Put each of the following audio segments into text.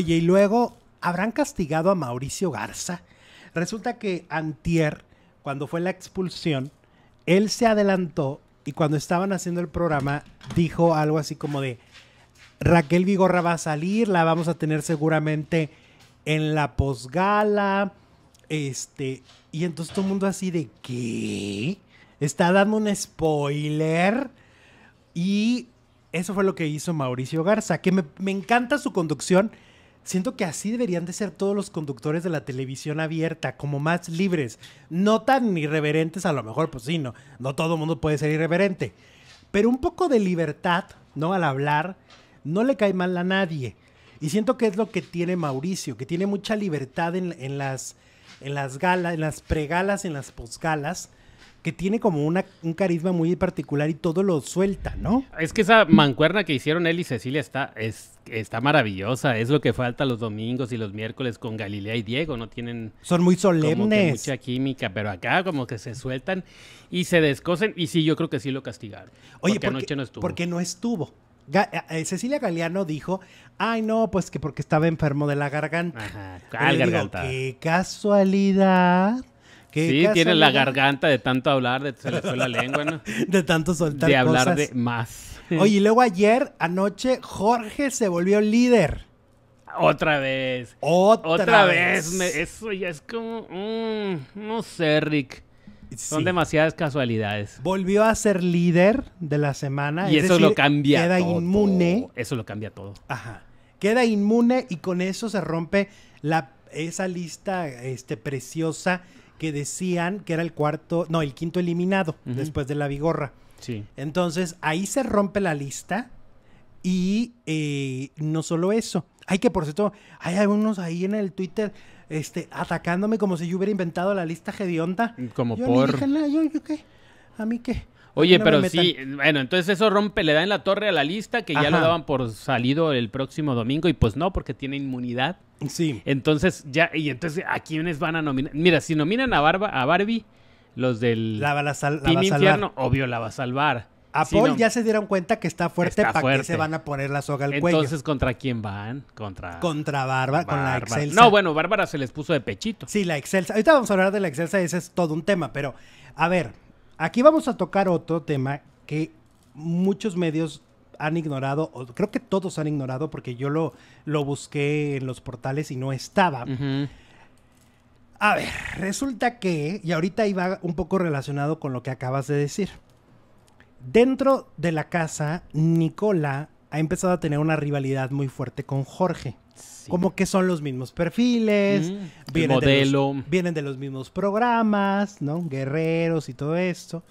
Oye, y luego, ¿habrán castigado a Mauricio Garza? Resulta que Antier, cuando fue la expulsión, él se adelantó y cuando estaban haciendo el programa dijo algo así como de Raquel Vigorra va a salir, la vamos a tener seguramente en la posgala, este, y entonces todo el mundo así de ¿qué? Está dando un spoiler y eso fue lo que hizo Mauricio Garza, que me, me encanta su conducción Siento que así deberían de ser todos los conductores de la televisión abierta, como más libres, no tan irreverentes a lo mejor, pues sí, no, no todo el mundo puede ser irreverente, pero un poco de libertad, ¿no? Al hablar, no le cae mal a nadie. Y siento que es lo que tiene Mauricio, que tiene mucha libertad en, en las, en las galas, en las pregalas, en las posgalas, que tiene como una, un carisma muy particular y todo lo suelta, ¿no? Es que esa mancuerna que hicieron él y Cecilia está, es, está maravillosa. Es lo que falta los domingos y los miércoles con Galilea y Diego. No tienen. Son muy solemnes. mucha química, pero acá como que se sueltan y se descosen. Y sí, yo creo que sí lo castigaron. Oye, porque, no estuvo. Porque no estuvo. Eh, eh, Cecilia Galeano dijo, ay no, pues que porque estaba enfermo de la garganta. Ajá, garganta. qué casualidad Sí, tiene la garganta de tanto hablar, de, se le fue la lengua, ¿no? de tanto soltar De hablar de más. Oye, y luego ayer, anoche, Jorge se volvió líder. Otra vez. Otra, vez. eso ya es como... Mmm, no sé, Rick. Son demasiadas casualidades. Volvió a ser líder de la semana. Y eso lo cambia queda inmune. Eso lo cambia todo. Ajá. Queda inmune y con eso se rompe la, esa lista este, preciosa que decían que era el cuarto, no, el quinto eliminado después de la Vigorra. Sí. Entonces ahí se rompe la lista y eh, no solo eso. Hay que, por cierto, hay algunos ahí en el Twitter este, atacándome como si yo hubiera inventado la lista gedionda. Como por. qué, a mí qué. Oye, pero sí, bueno, entonces eso rompe, le da en la torre a la lista que ya lo daban por salido el próximo domingo y pues no, porque tiene inmunidad. Sí. Entonces ya, y entonces, ¿a quiénes van a nominar? Mira, si nominan a, Barba, a Barbie, los del la, la, sal, obvio, la va a salvar. A Paul ya se dieron cuenta que está fuerte, ¿para qué se van a poner la soga al cuello? Entonces, ¿contra quién van? Contra... Contra Barba, con la Excelsa. No, bueno, Bárbara se les puso de pechito. Sí, la Excelsa. Ahorita vamos a hablar de la Excelsa, ese es todo un tema, pero... A ver, Aquí vamos a tocar otro tema que muchos medios han ignorado, o creo que todos han ignorado, porque yo lo, lo busqué en los portales y no estaba. A ver, resulta que, y ahorita iba un poco relacionado con lo que acabas de decir. Dentro de la casa, Nicola ha empezado a tener una rivalidad muy fuerte con Jorge. Como que son los mismos perfiles, vienen, De los, vienen de los mismos programas, ¿no? Guerreros y todo esto.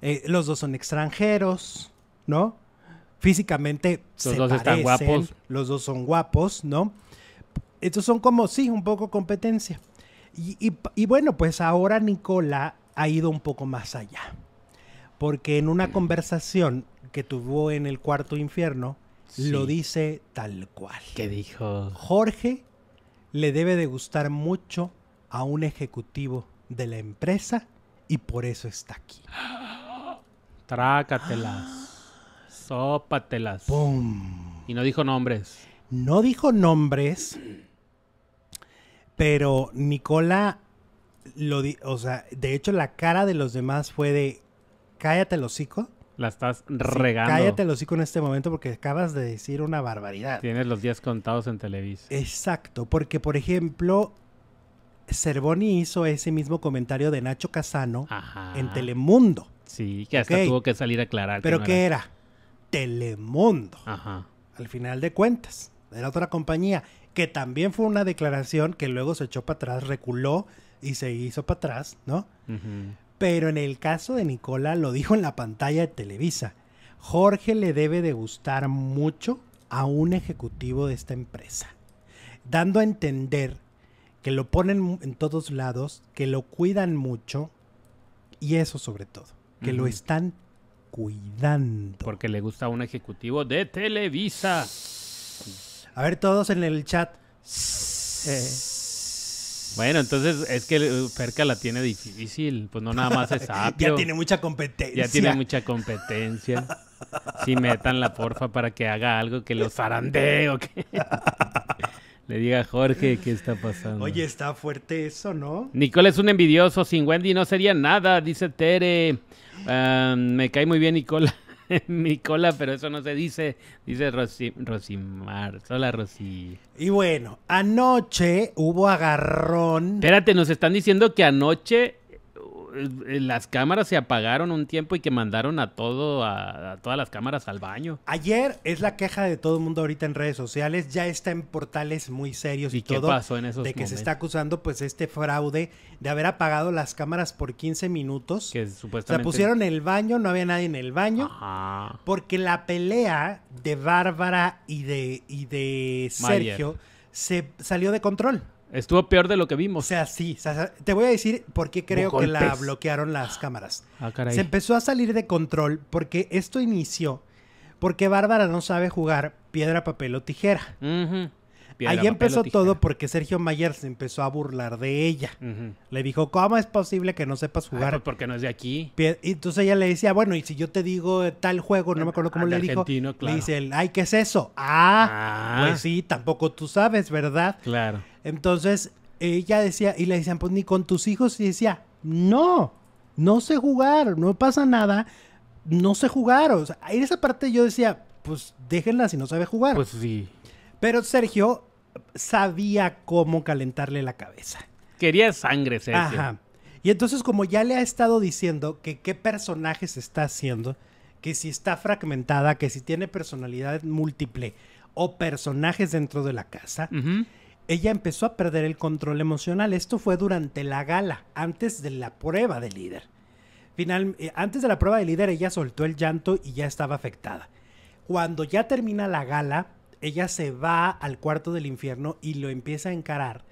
Eh, los dos son extranjeros, ¿no? Físicamente los dos están guapos. Los dos son guapos, ¿no? Estos son como, sí, un poco competencia. y bueno, pues ahora Nicola ha ido un poco más allá. Porque en una conversación que tuvo en el cuarto infierno, lo dice tal cual. ¿Qué dijo? Jorge le debe de gustar mucho a un ejecutivo de la empresa y por eso está aquí. Trácatelas. Sópatelas. ¡Pum! Y no dijo nombres. No dijo nombres, pero Nicola lo o sea, de hecho la cara de los demás fue de cállate el hocico la estás regando. cállate el en este momento porque acabas de decir una barbaridad. Tienes los días contados en Televisa. Exacto, porque por ejemplo, Cervoni hizo ese mismo comentario de Nacho Casano en Telemundo. Sí, que hasta tuvo que salir a aclarar. ¿Pero qué era? Telemundo. Ajá. Al final de cuentas, era otra compañía, que también fue una declaración que luego se echó para atrás, reculó y se hizo para atrás, ¿no? Ajá. Pero en el caso de Nicola lo dijo en la pantalla de Televisa. Jorge le debe de gustar mucho a un ejecutivo de esta empresa, dando a entender que lo ponen en todos lados, que lo cuidan mucho y eso sobre todo, que lo están cuidando. Porque le gusta a un ejecutivo de Televisa. A ver todos en el chat. Eh. Bueno, entonces es que eh, Perca la tiene difícil, pues no nada más es apio. ya tiene mucha competencia. Ya tiene mucha competencia. Si metan la porfa para que haga algo que los zarandee o que... Le diga a Jorge qué está pasando. Oye, está fuerte eso, ¿no? Nicole es un envidioso, sin Wendy no sería nada, dice Tere. Ah, me cae muy bien Nicola. mi cola, pero eso no se dice, dice Rosimar. Hola, Rosy. Y bueno, anoche hubo agarrón. Espérate, nos están diciendo que anoche eh, eh, las cámaras se apagaron un tiempo y que mandaron a todo, a, todas las cámaras al baño. Ayer es la queja de todo el mundo ahorita en redes sociales, ya está en portales muy serios y, todo. de que se está acusando pues este fraude de haber apagado las cámaras por 15 minutos. Que supuestamente. se pusieron el baño, no había nadie en el baño. Porque la pelea de Bárbara y de, y de Sergio se salió de control. Estuvo peor de lo que vimos. O sea, sí. te voy a decir por qué creo que la bloquearon las cámaras. Ah, Se empezó a salir de control porque esto inició porque Bárbara no sabe jugar piedra, papel o tijera. Ajá. Ahí empezó todo porque Sergio Mayer se empezó a burlar de ella. Le dijo, ¿cómo es posible que no sepas jugar? Pues, porque no es de aquí. entonces ella le decía, bueno, y si yo te digo tal juego, no me acuerdo cómo le dijo. Le dice, ay, ¿qué es eso? Ah, ah, pues sí, tampoco tú sabes, ¿verdad? Claro. Entonces ella decía, y le decían, pues ni con tus hijos, y decía, no, no sé jugar, no pasa nada, no sé jugar. O sea, en esa parte yo decía, pues déjenla si no sabe jugar. Pues sí. Pero Sergio sabía cómo calentarle la cabeza. Quería sangre, Sergio. Ajá. Y entonces, como ya le ha estado diciendo que qué personajes está haciendo, que si está fragmentada, que si tiene personalidad múltiple o personajes dentro de la casa, ella empezó a perder el control emocional. Esto fue durante la gala, antes de la prueba de líder. Final, eh, antes de la prueba de líder, ella soltó el llanto y ya estaba afectada. Cuando ya termina la gala, ella se va al cuarto del infierno y lo empieza a encarar.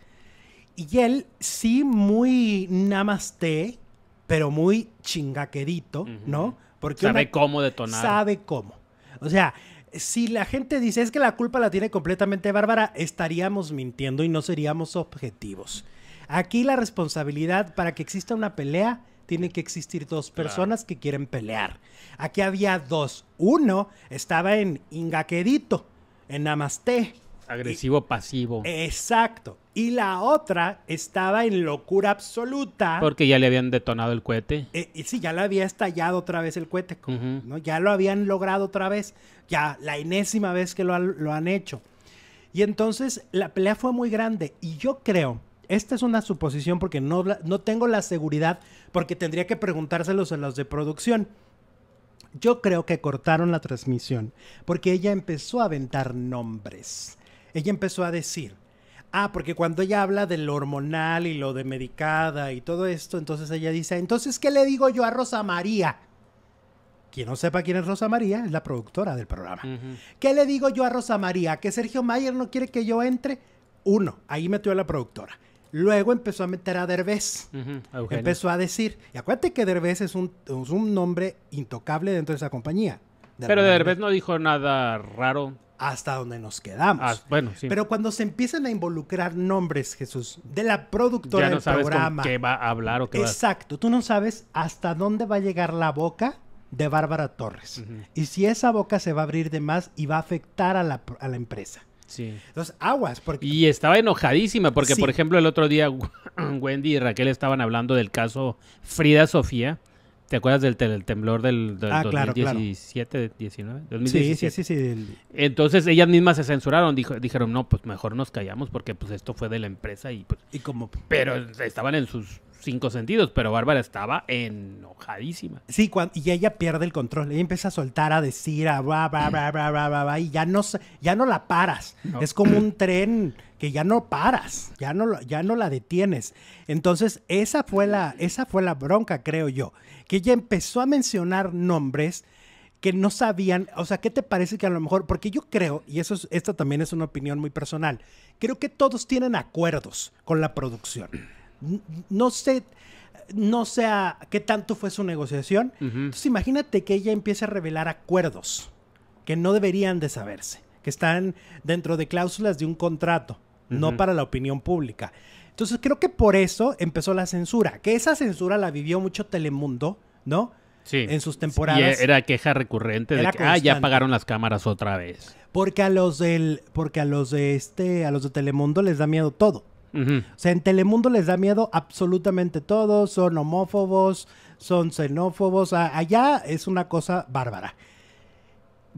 Y él, sí, muy namaste, pero muy chingaquedito, ¿no? Porque sabe cómo detonar. Sabe cómo. O sea, si la gente dice es que la culpa la tiene completamente Bárbara, estaríamos mintiendo y no seríamos objetivos. Aquí la responsabilidad para que exista una pelea tiene que existir dos personas que quieren pelear. Aquí había dos. Uno estaba en ingaquedito en Namaste. Agresivo pasivo. Exacto. Y la otra estaba en locura absoluta. Porque ya le habían detonado el cohete. Eh, y sí, ya le había estallado otra vez el cohete. ¿no? Ya lo habían logrado otra vez. Ya la enésima vez que lo, han hecho. Y entonces la pelea fue muy grande. Y yo creo, esta es una suposición porque no, no tengo la seguridad, porque tendría que preguntárselos a los de producción yo creo que cortaron la transmisión porque ella empezó a aventar nombres. Ella empezó a decir, ah, porque cuando ella habla de lo hormonal y lo de medicada y todo esto, entonces ella dice, entonces, ¿qué le digo yo a Rosa María? Quien no sepa quién es Rosa María es la productora del programa. ¿Qué le digo yo a Rosa María? ¿Que Sergio Mayer no quiere que yo entre? Uno, ahí metió a la productora. Luego empezó a meter a Derbez. empezó a decir. Y acuérdate que Derbez es un, nombre intocable dentro de esa compañía. Pero Derbez no dijo nada raro. Hasta donde nos quedamos. Ah, Pero cuando se empiezan a involucrar nombres, Jesús, de la productora ya no del sabes programa. qué va a hablar o qué Exacto. Va Tú no sabes hasta dónde va a llegar la boca de Bárbara Torres. Y si esa boca se va a abrir de más y va a afectar a la, a la empresa. Sí. Entonces, aguas. Y estaba enojadísima porque, por ejemplo, el otro día Wendy y Raquel estaban hablando del caso Frida Sofía. ¿Te acuerdas del, temblor del, 2017, ah, claro, 19, Sí, sí, sí. Entonces ellas mismas se censuraron, dijeron, no, pues mejor nos callamos porque pues esto fue de la empresa y pues... Y como... Pero estaban en sus cinco sentidos, pero Bárbara estaba enojadísima. Sí, y ella pierde el control, ella empieza a soltar, a decir, a y ya no, ya no la paras. Es como un tren que ya no paras, ya no, ya no la detienes. Entonces, esa fue, la, esa fue la bronca, creo yo, que ella empezó a mencionar nombres que no sabían, o sea, ¿qué te parece que a lo mejor, porque yo creo, y eso esta también es una opinión muy personal, creo que todos tienen acuerdos con la producción no sé, no sé qué tanto fue su negociación. Entonces imagínate que ella empiece a revelar acuerdos que no deberían de saberse, que están dentro de cláusulas de un contrato, no para la opinión pública. Entonces creo que por eso empezó la censura, que esa censura la vivió mucho Telemundo, ¿no? Sí. En sus temporadas. era queja recurrente de que, ah, ya apagaron las cámaras otra vez. Porque a los porque a los de este, a los de Telemundo les da miedo todo. O sea, en Telemundo les da miedo absolutamente todo, son homófobos, son xenófobos, allá es una cosa bárbara.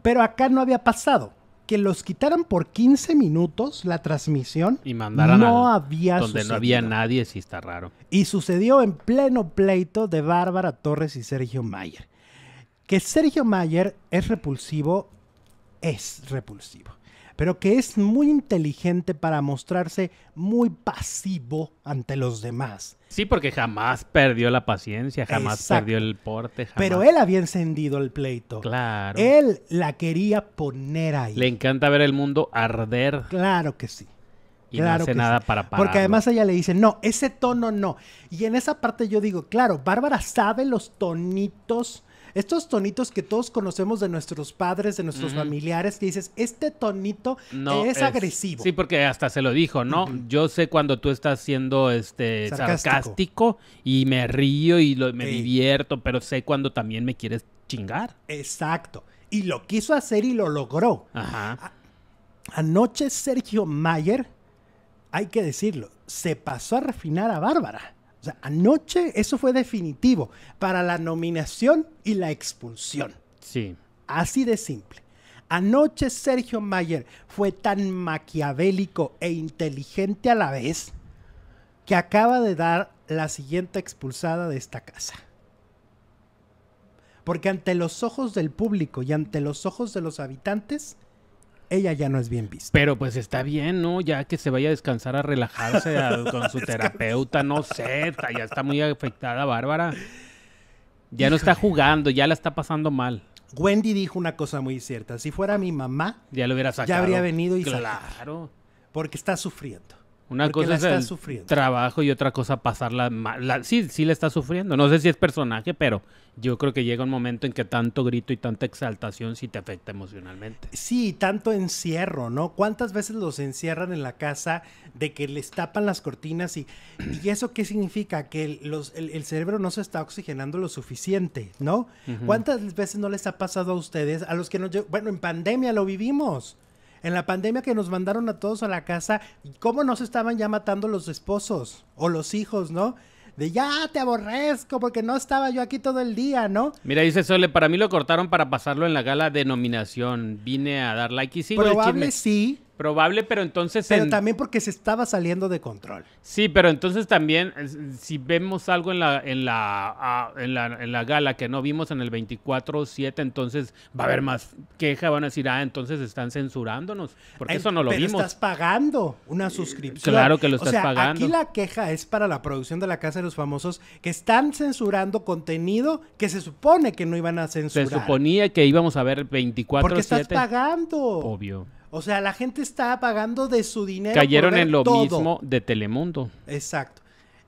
Pero acá no había pasado. Que los quitaran por 15 minutos la transmisión. Y mandaran no había Donde no había nadie, sí está raro. Y sucedió en pleno pleito de Bárbara Torres y Sergio Mayer. Que Sergio Mayer es repulsivo, es repulsivo pero que es muy inteligente para mostrarse muy pasivo ante los demás. Sí, porque jamás perdió la paciencia, jamás perdió el porte. Pero él había encendido el pleito. Claro. Él la quería poner ahí. Le encanta ver el mundo arder. Claro que sí. Y no hace nada para pararlo. Porque además ella le dice, no, ese tono no. Y en esa parte yo digo, claro, Bárbara sabe los tonitos estos tonitos que todos conocemos de nuestros padres, de nuestros familiares, que dices, este tonito no es, agresivo. Sí, porque hasta se lo dijo, ¿no? Yo sé cuando tú estás siendo este sarcástico, y me río y me divierto, pero sé cuando también me quieres chingar. Exacto. Y lo quiso hacer y lo logró. Ajá. anoche Sergio Mayer, hay que decirlo, se pasó a refinar a Bárbara. O sea, anoche eso fue definitivo para la nominación y la expulsión. Sí. Así de simple. Anoche Sergio Mayer fue tan maquiavélico e inteligente a la vez que acaba de dar la siguiente expulsada de esta casa. Porque ante los ojos del público y ante los ojos de los habitantes, ella ya no es bien vista. Pero pues está bien, ¿no? Ya que se vaya a descansar, a relajarse con su terapeuta, no sé, ya está muy afectada Bárbara. Ya no está jugando, ya la está pasando mal. Wendy dijo una cosa muy cierta, si fuera mi mamá, ya lo hubiera sacado. Ya habría venido y claro. porque está sufriendo. Una cosa es el trabajo y otra cosa pasarla mal. sí, sí le está sufriendo. No sé si es personaje, pero yo creo que llega un momento en que tanto grito y tanta exaltación sí te afecta emocionalmente. Sí, tanto encierro, ¿no? ¿Cuántas veces los encierran en la casa de que les tapan las cortinas y, eso qué significa? Que el, el, cerebro no se está oxigenando lo suficiente, ¿no? ¿Cuántas veces no les ha pasado a ustedes, a los que no... Bueno, en pandemia lo vivimos. En la pandemia que nos mandaron a todos a la casa, ¿cómo nos estaban ya matando los esposos o los hijos, no? de ya te aborrezco porque no estaba yo aquí todo el día, ¿no? Mira, dice Sole, para mí lo cortaron para pasarlo en la gala de nominación. Vine a dar like y sí. Probable el sí, Probable, pero entonces... Pero también porque se estaba saliendo de control. Sí, pero entonces también, si vemos algo en la, ah, en la, en la, gala que no vimos en el 24-7, entonces va a haber más queja, van a decir, ah, entonces están censurándonos, porque eso no lo pero vimos. estás pagando una eh, suscripción. Claro que lo estás o sea, pagando. Aquí la queja es para la producción de La Casa de los Famosos, que están censurando contenido que se supone que no iban a censurar. Se suponía que íbamos a ver 24-7. Porque estás pagando. Obvio. O sea, la gente está pagando de su dinero. Cayeron en lo mismo de Telemundo. Exacto.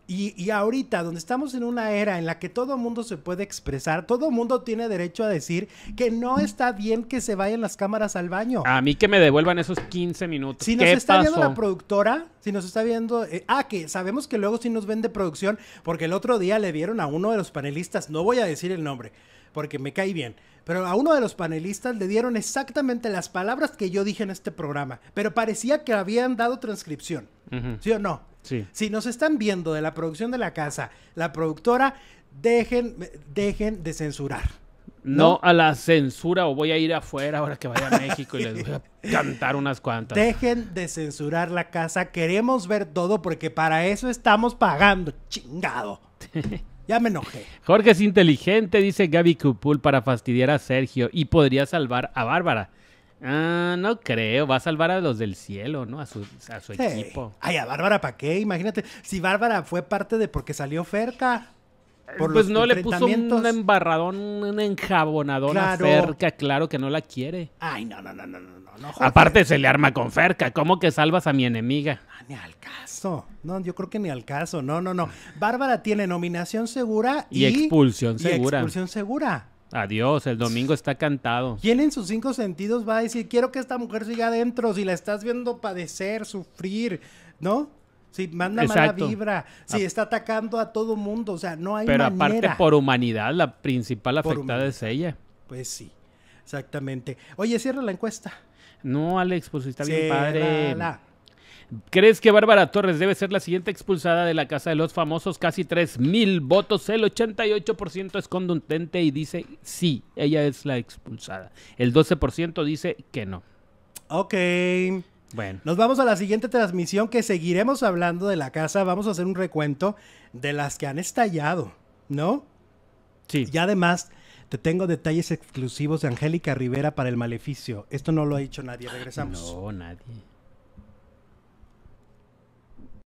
Y, ahorita, donde estamos en una era en la que todo mundo se puede expresar, todo mundo tiene derecho a decir que no está bien que se vayan las cámaras al baño. A mí que me devuelvan esos 15 minutos. Si nos está viendo la productora, si nos está viendo. Eh, ah, que sabemos que luego sí nos ven de producción, porque el otro día le vieron a uno de los panelistas, no voy a decir el nombre porque me cae bien. Pero a uno de los panelistas le dieron exactamente las palabras que yo dije en este programa, pero parecía que habían dado transcripción. ¿Sí o no? Sí. Si nos están viendo de la producción de la casa, la productora, dejen, dejen de censurar. No, no a la censura o voy a ir afuera ahora que vaya a México y les voy a cantar unas cuantas. Dejen de censurar la casa, queremos ver todo porque para eso estamos pagando, chingado. Ya me enojé. Jorge es inteligente, dice Gaby Cupul, para fastidiar a Sergio y podría salvar a Bárbara. Ah, no creo, va a salvar a los del cielo, ¿no? A su, equipo. Ay, a Bárbara, ¿para qué? Imagínate, si Bárbara fue parte de porque salió oferta pues no, le puso un embarradón, un enjabonadón a Ferca, claro que no la quiere. Ay, no, no, no, no, no. no Aparte se le arma con Ferca, ¿cómo que salvas a mi enemiga? Ah, ni al caso, no, yo creo que ni al caso, no, no, no. Bárbara tiene nominación segura y, expulsión segura. Y expulsión segura. Adiós, el domingo está cantado. ¿Quién en sus cinco sentidos va a decir, quiero que esta mujer siga adentro si la estás viendo padecer, sufrir, ¿no? Sí, manda mala vibra. Sí, está atacando a todo mundo. O sea, no hay Pero aparte, por humanidad, la principal afectada es ella. Pues sí, exactamente. Oye, cierra la encuesta. No, Alex, pues está bien padre. ¿Crees que Bárbara Torres debe ser la siguiente expulsada de la Casa de los Famosos? Casi 3 mil votos. El 88% es contundente y dice sí, ella es la expulsada. El 12% dice que no. Ok. Bueno. Nos vamos a la siguiente transmisión que seguiremos hablando de la casa. Vamos a hacer un recuento de las que han estallado, ¿no? Sí. Y además, te tengo detalles exclusivos de Angélica Rivera para el maleficio. Esto no lo ha dicho nadie. Regresamos. No, nadie.